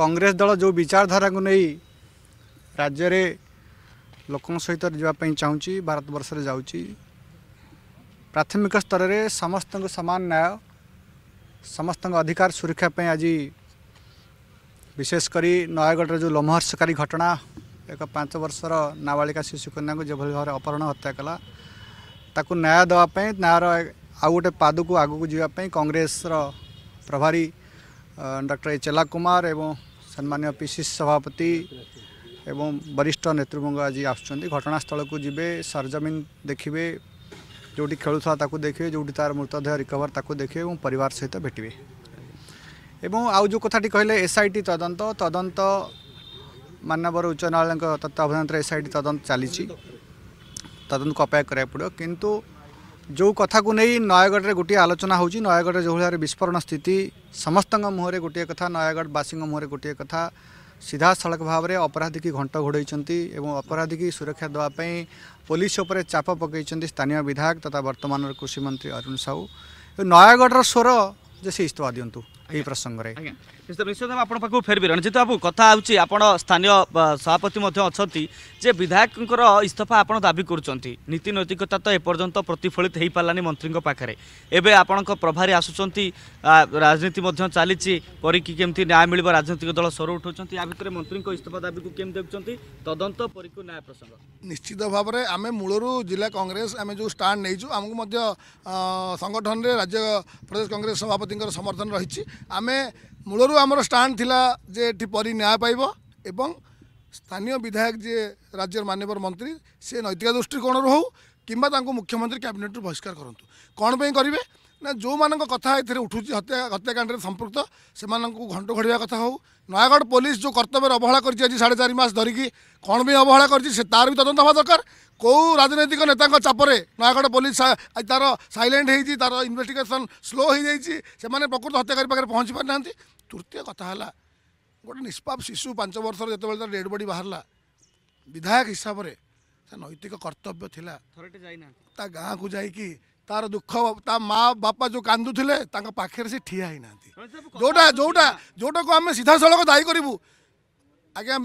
कांग्रेस दल जो विचारधारा को नहीं राज्य लोक सहित जावाप चाहूँगी भारत बर्ष प्राथमिक स्तर में समस्त सामान न्याय समस्त अधिकार सुरक्षापी आज विशेषकर नयगढ़ जो लोमहर्षकारी घटना एक पांच बर्षर नाबालिका शिशुकन्या जो भाव में अपहरण हत्या कला न्याय देवाई न्यायर आउ गोटे पाद को आगे जावाप कंग्रेस प्रभारी डॉक्टर चेला कुमार एवं सम्मान्य पीसी सभापति एवं वरिष्ठ नेतृवृंग आज आसनास्थल को जी सरजमीन देखिए जो भी खेलुता देखिए जोटी तार मृतदेह रिकवर ताक देखिए पर सहित भेटे एवं आउ जो कथि कहले एस आई टी तदंत तदंत मानवर उच्च न्यायालय तत्वधान एस आई टी तदंत चली तदंत को अपेक्षा कराइक पड़ो कितु जो कथा को नहीं नयगढ़ में गोटे आलोचना हो नयगढ़ जो भाव विस्फोरण स्थित समस्त मुहर में गोटे कथा नयगढ़वासी मुहर में गोटे कथा सीधा सड़क भाव में अपराधी की घंट घोड़ अपराधी की सुरक्षा देवाई पुलिस उपर चाप पकड़ स्थानीय विधायक तथा बर्तमान कृषि मंत्री अरुण साहू नयगढ़ स्वर जे से इस्तीफा दिंतु प्रसङ्गले निश्चित आउँछु फेर्बि रणजित बाबु कथापना स्थानीय सभापति अनि जायकको इस्तफा आबी गर्ुन नीति नैतिकता त एपर्न्त प्रतिफलित मंत्री हुन्ीर एप्र प्रभारी आसु राजनीति चाहिँ परिक के न्याय मियो राजनैतिक दल सोर उठाउँछ यहाँभित्र मन्त्रीको इस्तफा दाीको के तद परीको न्याय प्रसंग निश्चित भावर आम मूल जा कङ्रेस स्टान्ड नै संगठन सङ्गठन राज्य प्रदेश कङ्ग्रेस सभापति समर्थन रहेछ ଆମେ ମୂଳରୁ ଆମର ଷ୍ଟାଣ୍ଡ ଥିଲା ଯେ ଏଠି ପରି ନ୍ୟାୟ ପାଇବ ଏବଂ ସ୍ଥାନୀୟ ବିଧାୟକ ଯିଏ ରାଜ୍ୟର ମାନ୍ୟବର ମନ୍ତ୍ରୀ ସେ ନୈତିକ ଦୃଷ୍ଟିକୋଣରୁ ହେଉ କିମ୍ବା ତାଙ୍କୁ ମୁଖ୍ୟମନ୍ତ୍ରୀ କ୍ୟାବିନେଟ୍ରୁ ବହିଷ୍କାର କରନ୍ତୁ କ'ଣ ପାଇଁ କରିବେ ନା ଯେଉଁମାନଙ୍କ କଥା ଏଥିରେ ଉଠୁଛି ହତ୍ୟା ହତ୍ୟାକାଣ୍ଡରେ ସମ୍ପୃକ୍ତ ସେମାନଙ୍କୁ ଘଣ୍ଟ ଘଡ଼ିବା କଥା ହେଉ ନୟାଗଡ଼ ପୋଲିସ ଯେଉଁ କର୍ତ୍ତବ୍ୟରେ ଅବହେଳା କରିଛି ଆଜି ସାଢ଼େ ଚାରି ମାସ ଧରିକି କ'ଣ ପାଇଁ ଅବହେଳା କରିଛି ସେ ତାର ବି ତଦନ୍ତ ହେବା ଦରକାର କେଉଁ ରାଜନୈତିକ ନେତାଙ୍କ ଚାପରେ ନୟାଗଡ଼ ପୋଲିସ ତା'ର ସାଇଲେଣ୍ଟ ହେଇଛି ତା'ର ଇନଭେଷ୍ଟିଗେସନ୍ ସ୍ଲୋ ହେଇଯାଇଛି ସେମାନେ ପ୍ରକୃତ ହତ୍ୟାକାରୀ ପାଖରେ ପହଞ୍ଚି ପାରିନାହାନ୍ତି ତୃତୀୟ କଥା ହେଲା ଗୋଟେ ନିଷ୍ପାପ ଶିଶୁ ପାଞ୍ଚ ବର୍ଷର ଯେତେବେଳେ ତା'ର ଡେଡ଼୍ ବଡ଼ି ବାହାରିଲା ବିଧାୟକ ହିସାବରେ ତା ନୈତିକ କର୍ତ୍ତବ୍ୟ ଥିଲା ତା ଗାଁକୁ ଯାଇକି ତାର ଦୁଃଖ ତା ମା ବାପା ଯେଉଁ କାନ୍ଦୁଥିଲେ ତାଙ୍କ ପାଖରେ ସେ ଠିଆ ହେଇନାହାନ୍ତି ଯେଉଁଟା ଯେଉଁଟା ଯେଉଁଟାକୁ ଆମେ ସିଧାସଳଖ ଦାୟୀ କରିବୁ ଆଜ୍ଞା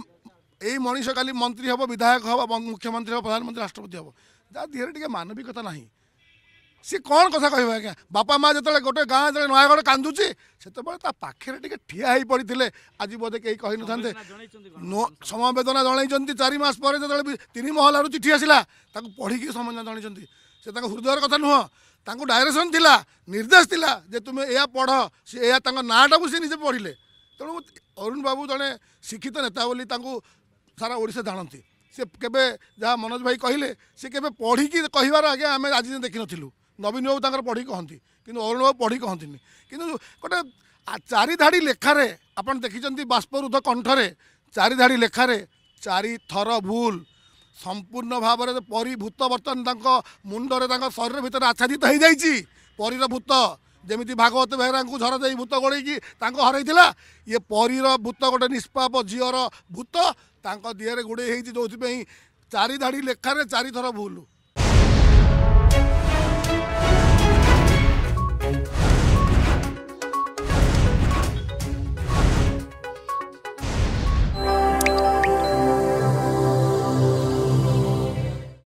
এই ମଣିଷ କାଲି ମନ୍ତ୍ରୀ ହେବ ବିଧାୟକ ହେବ ମୁଖ୍ୟମନ୍ତ୍ରୀ ହେବ ପ୍ରଧାନମନ୍ତ୍ରୀ ରାଷ୍ଟ୍ରପତି ହେବ ଯାହା ଦେହରେ ଟିକେ ମାନବିକତା ନାହିଁ ସିଏ କ'ଣ କଥା କହିବ ଆଜ୍ଞା ବାପା ମା' ଯେତେବେଳେ ଗୋଟେ ଗାଁ ଯେତେବେଳେ ନୟାଗଡ଼ କାନ୍ଦୁଛି ସେତେବେଳେ ତା ପାଖରେ ଟିକେ ଠିଆ ହେଇ ପଡ଼ିଥିଲେ ଆଜି ବୋଧେ କେହି କହିନଥାନ୍ତେ ସମବେଦନା ଜଣାଇଛନ୍ତି ଚାରି ମାସ ପରେ ଯେତେବେଳେ ତିନି ମହଲାରୁ ଚିଠି ଆସିଲା ତାକୁ ପଢ଼ିକି ସମବେଦନା ଜଣାଇଛନ୍ତି ସେ ତାଙ୍କ ହୃଦୟର କଥା ନୁହଁ ତାଙ୍କୁ ଡାଇରେକ୍ସନ୍ ଥିଲା ନିର୍ଦ୍ଦେଶ ଥିଲା ଯେ ତୁମେ ଏହା ପଢ଼ ସେ ଏହା ତାଙ୍କ ନାଁଟାକୁ ସେ ନିଜେ ପଢ଼ିଲେ ତେଣୁ ଅରୁଣ ବାବୁ ଜଣେ ଶିକ୍ଷିତ ନେତା ବୋଲି ତାଙ୍କୁ ସାରା ଓଡ଼ିଶା ଜାଣନ୍ତି ସେ କେବେ ଯାହା ମନୋଜ ଭାଇ କହିଲେ ସେ କେବେ ପଢ଼ିକି କହିବାର ଆଜ୍ଞା ଆମେ ଆଜି ଦେଖିନଥିଲୁ ନବୀନ ବାବୁ ତାଙ୍କର ପଢ଼ିକି କହନ୍ତି କିନ୍ତୁ ଅରୁଣ ବାବୁ ପଢ଼ି କହନ୍ତିନି କିନ୍ତୁ ଗୋଟେ ଚାରିଧାଡ଼ି ଲେଖାରେ ଆପଣ ଦେଖିଛନ୍ତି ବାଷ୍ପରୁଦ୍ଧ କଣ୍ଠରେ ଚାରିଧାଡ଼ି ଲେଖାରେ ଚାରିଥର ଭୁଲ ସମ୍ପୂର୍ଣ୍ଣ ଭାବରେ ପରିଭୂତ ବର୍ତ୍ତମାନ ତାଙ୍କ ମୁଣ୍ଡରେ ତାଙ୍କ ଶରୀର ଭିତରେ ଆଚ୍ଛାଦିତ ହୋଇଯାଇଛି ପରିର ଭୂତ जमिति भागवत बेहेरा भूत गोडैक त हरेला य परीर भूत गए निप झिरो भूत त देहर गुडैहे जोप चारिधाडी लेखा चारिथर भुल